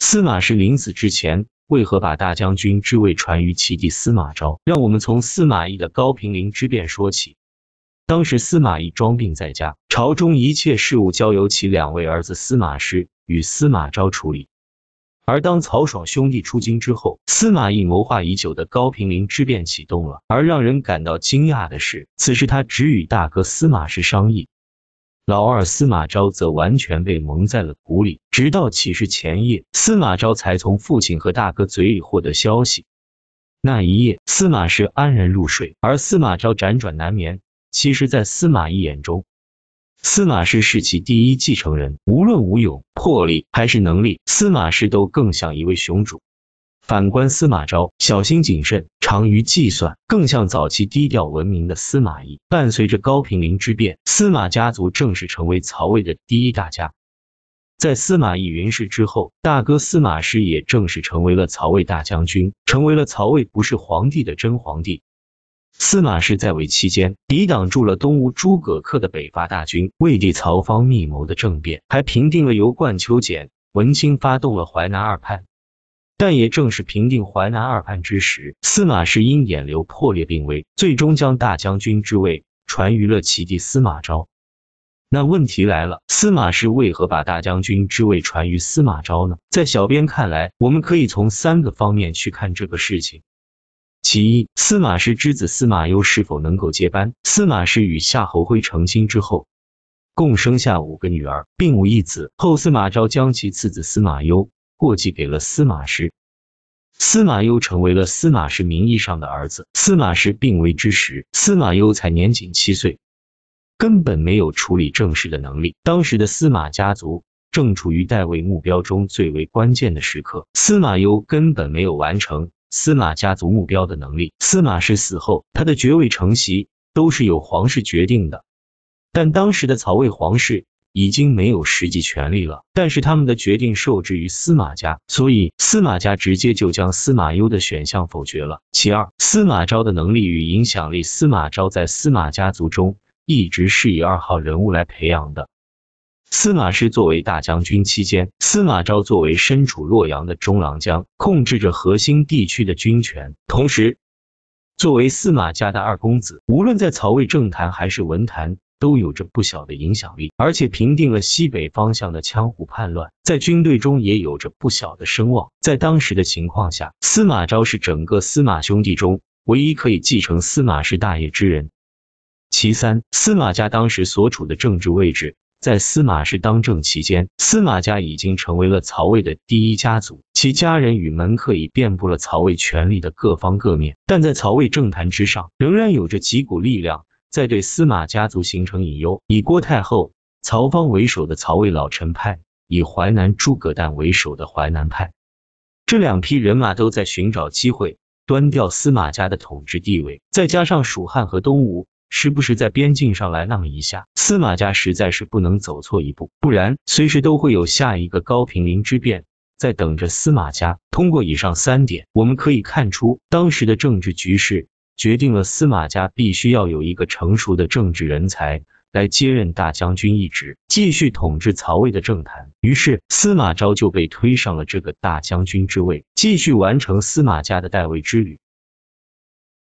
司马师临死之前，为何把大将军之位传于其弟司马昭？让我们从司马懿的高平陵之变说起。当时司马懿装病在家，朝中一切事务交由其两位儿子司马师与司马昭处理。而当曹爽兄弟出京之后，司马懿谋划已久的高平陵之变启动了。而让人感到惊讶的是，此时他只与大哥司马师商议。老二司马昭则完全被蒙在了鼓里，直到起事前夜，司马昭才从父亲和大哥嘴里获得消息。那一夜，司马师安然入睡，而司马昭辗转难眠。其实，在司马懿眼中，司马师是其第一继承人，无论武勇、魄力还是能力，司马师都更像一位雄主。反观司马昭，小心谨慎，长于计算，更像早期低调闻名的司马懿。伴随着高平陵之变，司马家族正式成为曹魏的第一大家。在司马懿云逝之后，大哥司马师也正式成为了曹魏大将军，成为了曹魏不是皇帝的真皇帝。司马师在位期间，抵挡住了东吴诸葛恪的北伐大军，魏帝曹芳密谋的政变，还平定了由灌秋简文钦发动了淮南二叛。但也正是平定淮南二叛之时，司马师因眼瘤破裂病危，最终将大将军之位传于了其弟司马昭。那问题来了，司马师为何把大将军之位传于司马昭呢？在小编看来，我们可以从三个方面去看这个事情。其一，司马师之子司马攸是否能够接班？司马师与夏侯徽成亲之后，共生下五个女儿，并无一子。后司马昭将其次子司马攸。过继给了司马师，司马攸成为了司马师名义上的儿子。司马师病危之时，司马攸才年仅七岁，根本没有处理政事的能力。当时的司马家族正处于代位目标中最为关键的时刻，司马攸根本没有完成司马家族目标的能力。司马师死后，他的爵位承袭都是由皇室决定的，但当时的曹魏皇室。已经没有实际权力了，但是他们的决定受制于司马家，所以司马家直接就将司马攸的选项否决了。其二，司马昭的能力与影响力，司马昭在司马家族中一直是以二号人物来培养的。司马师作为大将军期间，司马昭作为身处洛阳的中郎将，控制着核心地区的军权，同时作为司马家的二公子，无论在曹魏政坛还是文坛。都有着不小的影响力，而且平定了西北方向的羌胡叛乱，在军队中也有着不小的声望。在当时的情况下，司马昭是整个司马兄弟中唯一可以继承司马氏大业之人。其三，司马家当时所处的政治位置，在司马氏当政期间，司马家已经成为了曹魏的第一家族，其家人与门客已遍布了曹魏权力的各方各面，但在曹魏政坛之上，仍然有着几股力量。在对司马家族形成隐忧，以郭太后、曹芳为首的曹魏老臣派，以淮南诸葛诞为首的淮南派，这两批人马都在寻找机会端掉司马家的统治地位。再加上蜀汉和东吴时不时在边境上来那么一下，司马家实在是不能走错一步，不然随时都会有下一个高平陵之变在等着司马家。通过以上三点，我们可以看出当时的政治局势。决定了司马家必须要有一个成熟的政治人才来接任大将军一职，继续统治曹魏的政坛。于是司马昭就被推上了这个大将军之位，继续完成司马家的代位之旅。